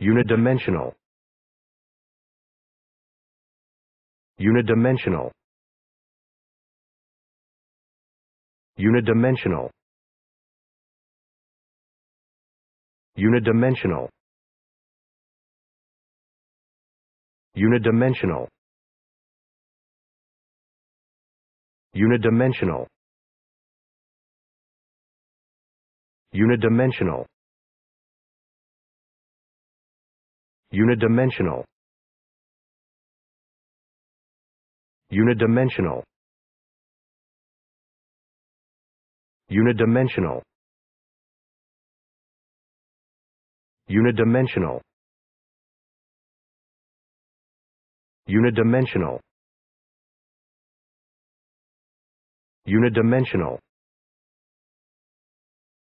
unidimensional unidimensional unidimensional unidimensional unidimensional unidimensional unidimensional unidimensional unidimensional unidimensional unidimensional unidimensional unidimensional